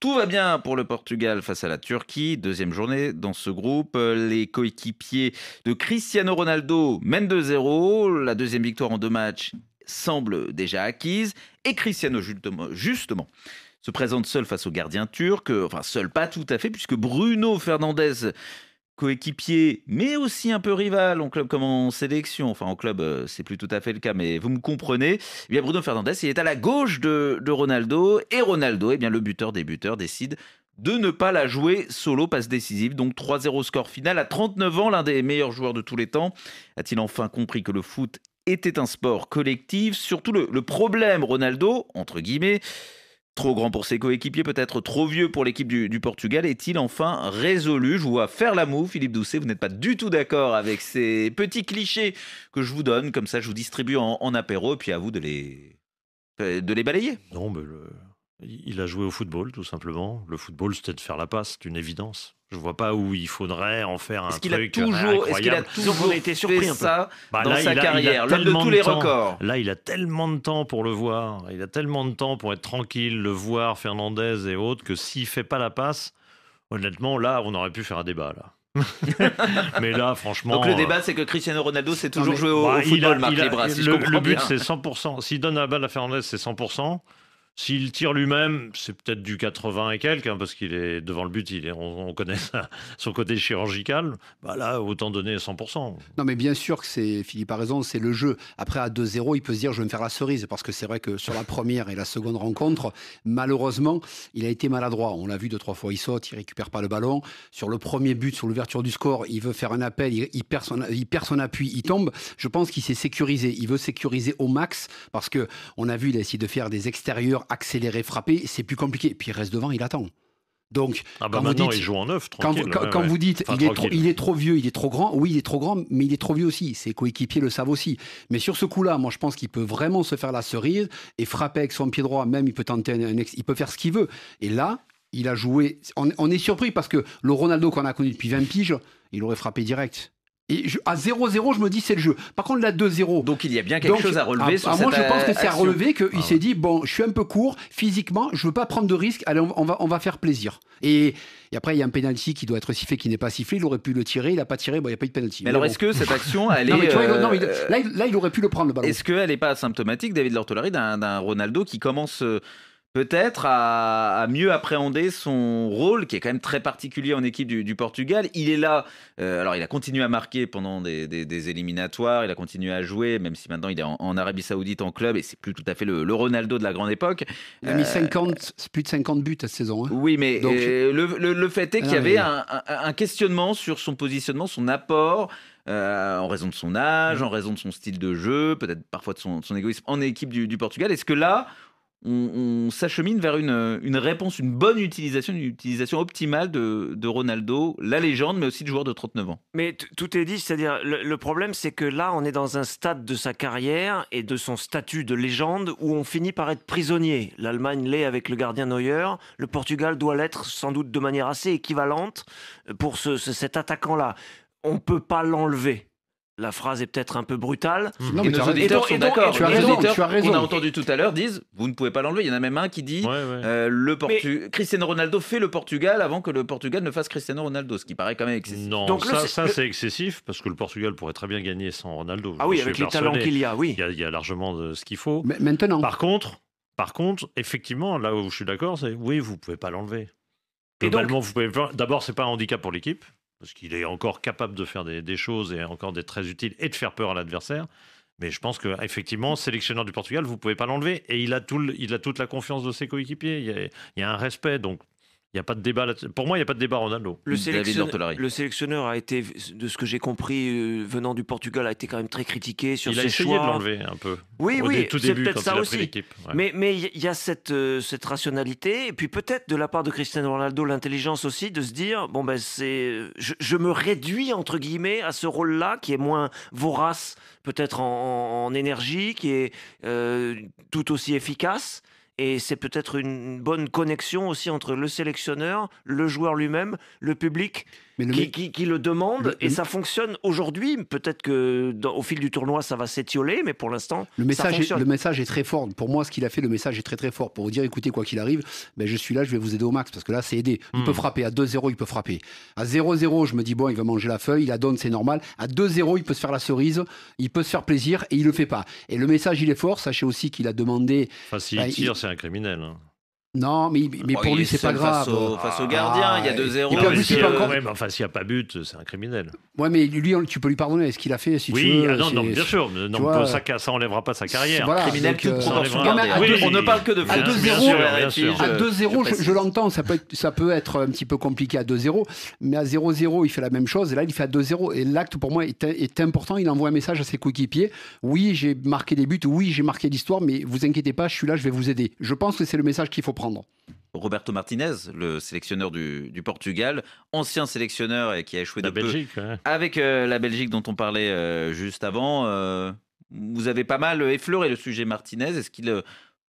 Tout va bien pour le Portugal face à la Turquie. Deuxième journée dans ce groupe. Les coéquipiers de Cristiano Ronaldo mènent 2-0. La deuxième victoire en deux matchs semble déjà acquise. Et Cristiano, justement, se présente seul face au gardien turc. Enfin, seul, pas tout à fait, puisque Bruno Fernandez coéquipier, mais aussi un peu rival en club comme en sélection. Enfin, en club, euh, c'est plus tout à fait le cas, mais vous me comprenez. Eh bien, Bruno Fernandez, il est à la gauche de, Ronaldo, et Ronaldo, eh bien, le buteur des buteurs, décide de ne pas la jouer solo, passe décisive, donc 3-0 score final. À 39 ans, l'un des meilleurs joueurs de tous les temps a-t-il enfin compris que le foot était un sport collectif Surtout le problème, Ronaldo, entre guillemets, Trop grand pour ses coéquipiers, peut-être trop vieux pour l'équipe du, Portugal, est-il enfin résolu Je vous vois faire la moue, Philippe Doucet, vous n'êtes pas du tout d'accord avec ces petits clichés que je vous donne, comme ça je vous distribue en, apéro apéro, puis à vous de les, de les balayer. Non, mais il a joué au football, tout simplement. Le football, c'était de faire la passe, c'est une évidence. Je vois pas où il faudrait en faire un truc toujours, incroyable. Est-ce qu'il a toujours été surpris fait ça dans sa carrière, de tous les records Là, il a tellement de temps pour le voir, il a tellement de temps pour être tranquille, le voir, Fernandez et autres, que s'il fait pas la passe, honnêtement, là, on aurait pu faire un débat. là. mais là, franchement. Donc le euh, débat, c'est que Cristiano Ronaldo s'est toujours joué au, bah, football, Marc le but, c'est 100%. S'il donne la balle à Fernandez, c'est 100%. S'il tire lui-même, c'est peut-être du 80 et quelques, hein, parce qu'il est devant le but, il est, on, connaît son côté chirurgical. Bah là, autant donner 100%. Non, mais bien sûr que c'est, Philippe a raison, c'est le jeu. Après, à 2-0, il peut se dire, je vais me faire la cerise, parce que c'est vrai que sur la première et la seconde rencontre, malheureusement, il a été maladroit. On l'a vu deux, trois fois, il saute, il récupère pas le ballon. Sur le premier but, sur l'ouverture du score, il veut faire un appel, il, perd, son, il son appui, il tombe. Je pense qu'il s'est sécurisé. Il veut sécuriser au max, parce que on a vu, il a essayé de faire des extérieurs accélérer, frapper, c'est plus compliqué. Puis il reste devant, il attend. Donc, ah bah quand vous dites, il joue en neuf, Quand, vous, dites, il, est trop, vieux, il est trop grand, oui, il est trop grand, mais il est trop vieux aussi. Ses coéquipiers le savent aussi. Mais sur ce coup-là, moi, je pense qu'il peut vraiment se faire la cerise et frapper avec son pied droit. Même, il peut tenter il peut faire ce qu'il veut. Et là, il a joué. On, on est surpris parce que le Ronaldo qu'on a connu depuis 20 piges, il aurait frappé direct. Et à 0-0, je me dis c'est le jeu. Par contre, là 2-0. Donc il y a bien quelque chose à relever. Ah, sur ah, moi, je pense que c'est à relever qu'il ah s'est dit bon, je suis un peu court physiquement, je veux pas prendre de risque. Allez, on, va, on va faire plaisir. Et, après, il y a un penalty qui doit être sifflé, qui n'est pas sifflé. Il aurait pu le tirer, il n'a pas tiré. Bon, il n'y a pas eu de penalty. Mais, alors, est-ce que cette action, elle est non, là, il aurait pu le prendre le ballon. Est-ce qu'elle n'est pas asymptomatique, David Lortolari, d'un Ronaldo qui commence euh, peut-être à, mieux appréhender son rôle, qui est quand même très particulier en équipe du, Portugal. Il est là, euh, alors il a continué à marquer pendant des, éliminatoires, il a continué à jouer, même si maintenant il est en, Arabie Saoudite en club, et c'est plus tout à fait le, Ronaldo de la grande époque. Il a mis 50, euh, plus de 50 buts cette saison. Hein. Oui, mais euh, le, fait est ah qu'il y avait un, questionnement sur son positionnement, son apport. en raison de son âge, mm. en raison de son style de jeu, peut-être parfois de son, égoïsme en équipe du, du Portugal. Est-ce que là, on, s'achemine vers une, réponse, une bonne utilisation, une utilisation optimale de, Ronaldo, la légende, mais aussi de joueur de 39 ans. Mais tout est dit, c'est-à-dire le, problème, c'est que là, on est dans un stade de sa carrière et de son statut de légende où on finit par être prisonnier. L'Allemagne l'est avec le gardien Neuer, le Portugal doit l'être sans doute de manière assez équivalente pour cet attaquant-là. On ne peut pas l'enlever la phrase est peut-être un peu brutale. mais auditeurs sont d'accord. Tu On a entendu tout à l'heure disent vous ne pouvez pas l'enlever. Il y en a même un qui dit euh, le Cristiano Ronaldo fait le Portugal avant que le Portugal ne fasse Cristiano Ronaldo, ce qui paraît quand même excessif. Non, Donc, ça, c'est excessif parce que le Portugal pourrait très bien gagner sans Ronaldo. Ah oui, avec les talents qu'il y a, oui. Il y a, largement de ce qu'il faut. Mais maintenant. Par contre, par contre, effectivement, là où je suis d'accord, c'est oui, vous pouvez pas l'enlever. Globalement, donc, vous pouvez. D'abord, c'est pas un handicap pour l'équipe parce qu'il est encore capable de faire des, choses et encore d'être très utile et de faire peur à l'adversaire. Mais je pense qu'effectivement, sélectionneur du Portugal, vous ne pouvez pas l'enlever. Et il a, tout il a toute la confiance de ses coéquipiers. il y a, un respect. Donc, il n'y a pas de débat Pour moi, il n'y a pas de débat Ronaldo. Le, sélectionneur a été, de ce que j'ai compris, euh, venant du Portugal, a été quand même très critiqué sur il ses choix. Il a essayé de l'enlever un peu. Oui, oui, c'est peut-être ça aussi. Mais il y a cette, euh, cette rationalité, et puis peut-être de la part de Cristiano Ronaldo, l'intelligence aussi de se dire bon, ben, c'est, je, me réduis, entre guillemets, à ce rôle-là qui est moins vorace, peut-être en, énergie, qui est euh, tout aussi efficace. Et c'est peut-être une bonne connexion aussi entre le sélectionneur, le joueur lui-même, le public qui, le demande et ça fonctionne aujourd'hui. Peut-être que au fil du tournoi, ça va s'étioler, mais pour l'instant, le message, ça fonctionne. Est, le message est très fort. Pour moi, ce qu'il a fait, le message est très très fort pour vous dire écoutez, quoi qu'il arrive, ben, je suis là, je vais vous aider au max parce que là, c'est aider. Hmm. Il peut frapper à 2-0, il peut frapper à 0-0. Je me dis bon, il va manger la feuille, il la donne, c'est normal. À 2-0, il peut se faire la cerise, il peut se faire plaisir et il le fait pas. Et le message, il est fort. Sachez aussi qu'il a demandé. Enfin, s'il ben, tire, c'est un criminel. Hein. Non, mais, mais oh, pour lui, c'est pas grave. Face au, face au gardien, il y a 2-0. Ah, ah, il mais s'il n'y encore... a pas but, c'est un criminel. Ouais, mais lui, tu peux lui pardonner ce qu'il a fait si oui, tu bien sûr. ça, n'enlèvera enlèvera pas sa carrière. Voilà, criminel, donc, euh, On ne parle que de foot. 2-0, euh, à 2-0 je, l'entends, ça peut, être, un petit peu compliqué à 2-0, mais à 0-0, il fait la même chose. Et là, il fait à 2-0. Et l'acte, pour moi, est, est important. Il envoie un message à ses coéquipiers. Oui, j'ai marqué des buts. Oui, j'ai marqué l'histoire, mais vous inquiétez pas, je suis là, je vais vous aider. Je pense que c'est le message qu'il faut Roberto Martinez, le sélectionneur du, Portugal, ancien sélectionneur et qui a échoué de Belgique, avec euh, la Belgique dont on parlait euh, juste avant. Euh, vous avez pas mal effleuré le sujet Martinez. Est-ce qu'il est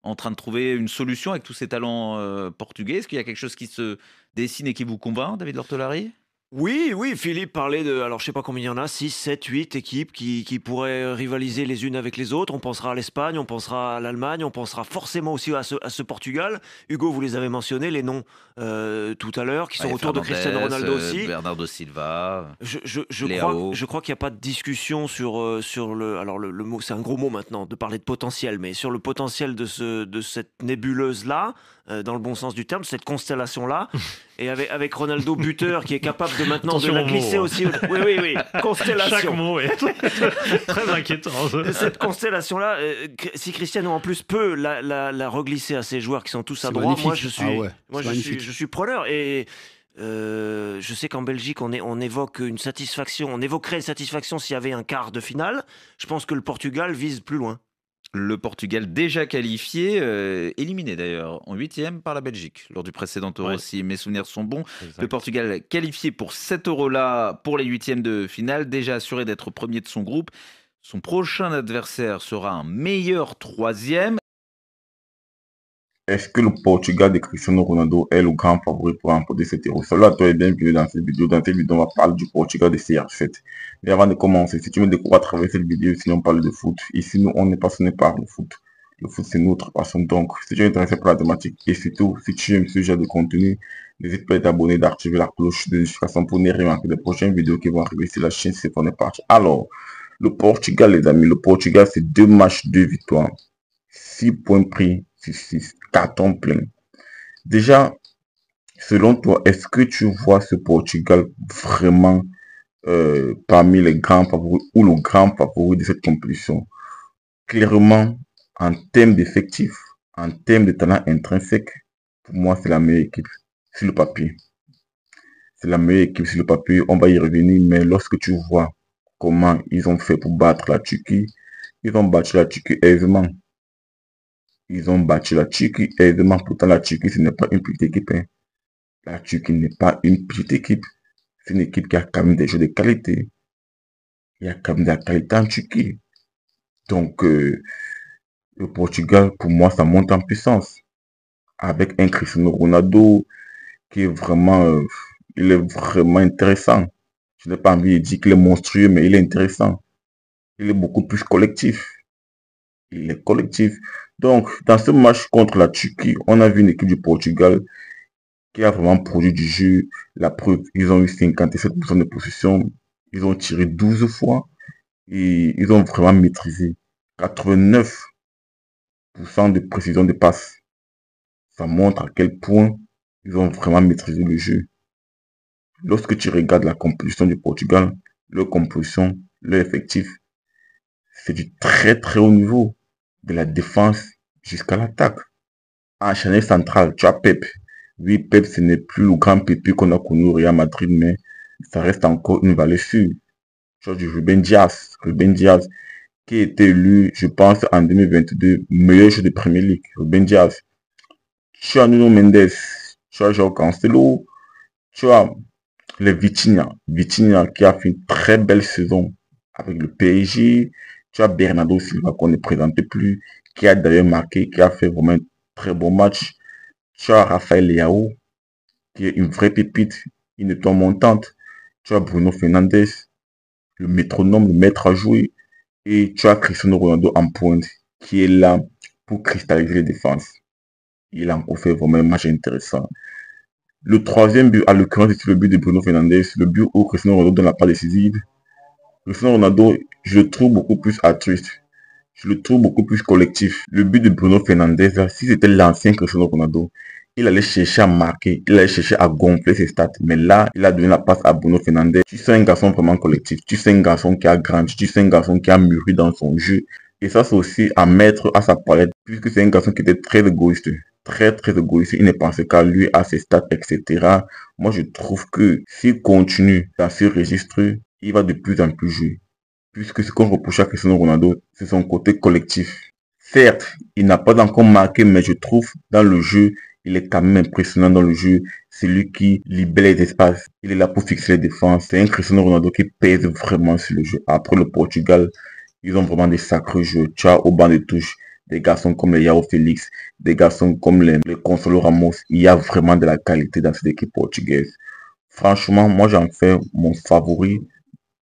en train de trouver une solution avec tous ses talents portugais Est-ce qu'il y a quelque chose qui se dessine et qui vous convainc, David Lortolari oui, oui, Philippe parlait de, alors je sais pas combien il y en a, 6, 7, 8 équipes qui, qui pourraient rivaliser les unes avec les autres. On pensera à l'Espagne, on pensera à l'Allemagne, on pensera forcément aussi à ce, Portugal. Hugo, vous les avez mentionnés, les noms euh, tout à l'heure, qui sont autour de Cristiano Ronaldo euh, aussi. Bernardo Silva. Je, je, crois, qu'il n'y a pas de discussion sur, euh, sur le. Alors le, mot, c'est un gros mot maintenant de parler de potentiel, mais sur le potentiel de, ce, de cette nébuleuse-là, dans le bon sens du terme, cette constellation-là. et avec, Ronaldo buteur qui est capable de maintenant de la glisser hein. aussi. Oui, oui, oui. Constellation. Chaque mot est très inquiétant. Cette constellation-là, euh, si Cristiano en plus peut la, la, reglisser à ses joueurs qui sont tous à droite moi je suis, ah moi je suis, je suis preneur et. Euh, je sais qu'en Belgique, on, est, on, évoque une satisfaction, on évoquerait une satisfaction s'il y avait un quart de finale. Je pense que le Portugal vise plus loin. Le Portugal déjà qualifié, euh, éliminé d'ailleurs en huitième par la Belgique lors du précédent Euro, si mes souvenirs sont bons. Le Portugal qualifié pour cet Euro-là pour les huitièmes de finale, déjà assuré d'être premier de son groupe. Son prochain adversaire sera un meilleur troisième est-ce que le Portugal de Cristiano Ronaldo est le grand favori pour remporter cet héros Salut à toi et bienvenue dans cette vidéo. Dans cette vidéo, on va parler du Portugal de CR7. Mais avant de commencer, si tu me découvrir à travers cette vidéo, si on parle de foot, ici nous on est passionné par le foot. Le foot c'est notre passion. Donc, si tu es intéressé par la thématique et surtout si tu aimes ce genre de contenu, n'hésite pas à t'abonner, d'activer la cloche de notification pour ne rien manquer des prochaines vidéos qui vont arriver sur la chaîne. C'est qu'on est parti. Alors, le Portugal, les amis, le Portugal c'est deux matchs, deux victoires, 6 points pris. 6 carton plein. Déjà, selon toi, est-ce que tu vois ce Portugal vraiment euh, parmi les grands favoris ou le grand favori de cette compétition Clairement, en termes d'effectifs, en termes de talent intrinsèque, pour moi, c'est la meilleure équipe sur le papier. C'est la meilleure équipe sur le papier. On va y revenir, mais lorsque tu vois comment ils ont fait pour battre la Turquie, ils ont battu la Turquie aisément. Ils ont battu la Turquie. Évidemment, pourtant, la Turquie, ce n'est pas une petite équipe. Hein. La Turquie n'est pas une petite équipe. C'est une équipe qui a quand même des jeux de qualité. Il y a quand même de la qualité en Turquie. Donc, euh, le Portugal, pour moi, ça monte en puissance. Avec un Cristiano Ronaldo qui est vraiment, euh, il est vraiment intéressant. Je n'ai pas envie de dire qu'il est monstrueux, mais il est intéressant. Il est beaucoup plus collectif les collectifs. Donc, dans ce match contre la Turquie, on a vu une équipe du Portugal qui a vraiment produit du jeu. La preuve, ils ont eu 57% de possession, ils ont tiré 12 fois et ils ont vraiment maîtrisé 89% de précision de passe. Ça montre à quel point ils ont vraiment maîtrisé le jeu. Lorsque tu regardes la composition du Portugal, leur composition, leur effectif, c'est du très très haut niveau de la défense jusqu'à l'attaque. En chanel central, tu as Pep. Oui, Pep, ce n'est plus le grand Pepe qu'on a connu au Madrid, mais ça reste encore une valeur sûre. Tu as du Ruben Diaz. Ruben Diaz, qui a été élu, je pense, en 2022, meilleur joueur de Premier League. Ruben Diaz. Tu as Nuno Mendes. Tu as Joao Cancelo. Tu as le Vitinha. Vitinha qui a fait une très belle saison avec le PSG. Tu as Bernardo Silva qu'on ne présentait plus, qui a d'ailleurs marqué, qui a fait vraiment un très bon match. Tu as Raphaël Leao, qui est une vraie pépite, une étoile montante. Tu as Bruno Fernandez, le métronome, le maître à jouer. Et tu as Cristiano Ronaldo en pointe, qui est là pour cristalliser les défenses. Il a offert fait vraiment un match intéressant. Le troisième but, à l'occurrence, c'est le but de Bruno Fernandez, le but où Cristiano Ronaldo donne la part décisive. Cristiano Ronaldo, je le trouve beaucoup plus altruiste. Je le trouve beaucoup plus collectif. Le but de Bruno Fernandez, si c'était l'ancien Cristiano Ronaldo, il allait chercher à marquer, il allait chercher à gonfler ses stats. Mais là, il a donné la passe à Bruno Fernandez. Tu sais un garçon vraiment collectif. Tu sais un garçon qui a grandi. Tu sais un garçon qui a mûri dans son jeu. Et ça, c'est aussi à mettre à sa palette, puisque c'est un garçon qui était très égoïste. Très, très égoïste. Il ne pensait qu'à lui, à ses stats, etc. Moi, je trouve que s'il continue dans se registre, il va de plus en plus jouer. Puisque ce qu'on reproche à Cristiano Ronaldo, c'est son côté collectif. Certes, il n'a pas encore marqué, mais je trouve dans le jeu, il est quand même impressionnant dans le jeu. C'est lui qui libère les espaces. Il est là pour fixer les défenses. C'est un Cristiano Ronaldo qui pèse vraiment sur le jeu. Après le Portugal, ils ont vraiment des sacrés jeux. Tu au banc de touche des garçons comme les Yao Félix, des garçons comme les, Consolo Ramos. Il y a vraiment de la qualité dans cette équipe portugaise. Franchement, moi j'en fais mon favori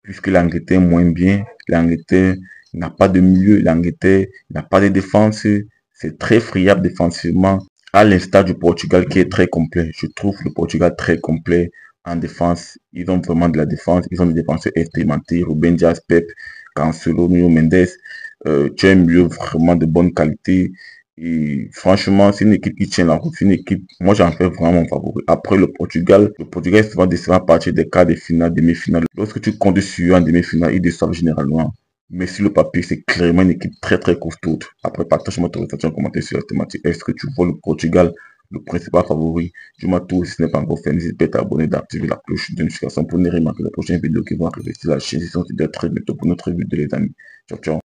puisque l'Angleterre moins bien, l'Angleterre n'a pas de milieu, l'Angleterre n'a pas de défense, c'est très friable défensivement, à l'instar du Portugal qui est très complet. Je trouve le Portugal très complet en défense. Ils ont vraiment de la défense, ils ont des défenseurs expérimentés, Ruben Dias, Pep, Cancelo, Nuno Mendes, tu as un milieu vraiment de bonne qualité. Et franchement, c'est une équipe qui tient la route. C'est une équipe, moi j'en fais vraiment favori. Après le Portugal, le Portugal souvent décevant à partir des quarts de finale, demi-finale. Lorsque tu comptes sur un demi-finale, ils déçoivent généralement. Mais sur le papier, c'est clairement une équipe très très costaud. Après, partage-moi ton en commentaire sur la thématique. Est-ce que tu vois le Portugal le principal favori du matou Si ce n'est pas encore fait, n'hésite pas à t'abonner, d'activer la cloche de notification pour ne rien manquer les prochaines vidéos qui vont arriver sur la chaîne. Si c'est d'être très bientôt pour notre vidéo, les amis. Ciao, ciao.